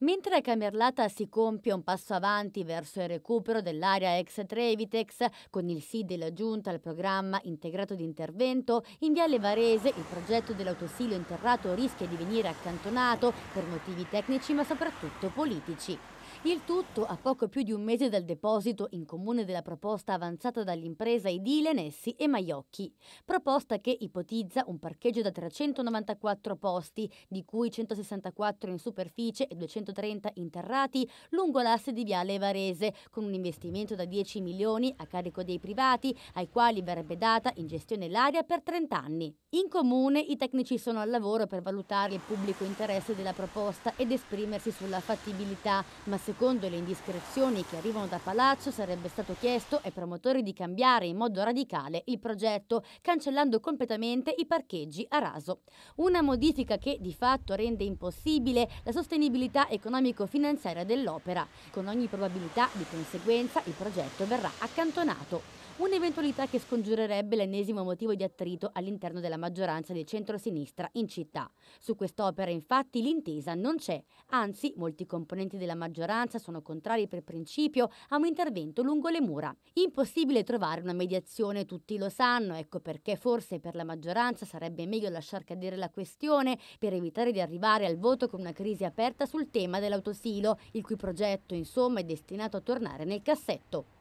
Mentre a Camerlata si compie un passo avanti verso il recupero dell'area ex Trevitex, con il sì della giunta al programma integrato di intervento, in Viale Varese il progetto dell'autosilo interrato rischia di venire accantonato per motivi tecnici ma soprattutto politici. Il tutto a poco più di un mese dal deposito in comune della proposta avanzata dall'impresa Idile Nessi e Maiocchi. Proposta che ipotizza un parcheggio da 394 posti, di cui 164 in superficie e 230 interrati, lungo l'asse di Viale Varese, con un investimento da 10 milioni a carico dei privati, ai quali verrebbe data in gestione l'area per 30 anni. In comune i tecnici sono al lavoro per valutare il pubblico interesse della proposta ed esprimersi sulla fattibilità, ma ma secondo le indiscrezioni che arrivano da Palazzo sarebbe stato chiesto ai promotori di cambiare in modo radicale il progetto, cancellando completamente i parcheggi a raso. Una modifica che di fatto rende impossibile la sostenibilità economico-finanziaria dell'opera. Con ogni probabilità di conseguenza il progetto verrà accantonato. Un'eventualità che scongiurerebbe l'ennesimo motivo di attrito all'interno della maggioranza di centrosinistra in città. Su quest'opera infatti l'intesa non c'è, anzi molti componenti della maggioranza minoranza sono contrari per principio a un intervento lungo le mura. Impossibile trovare una mediazione, tutti lo sanno, ecco perché forse per la maggioranza sarebbe meglio lasciar cadere la questione per evitare di arrivare al voto con una crisi aperta sul tema dell'autosilo, il cui progetto insomma è destinato a tornare nel cassetto.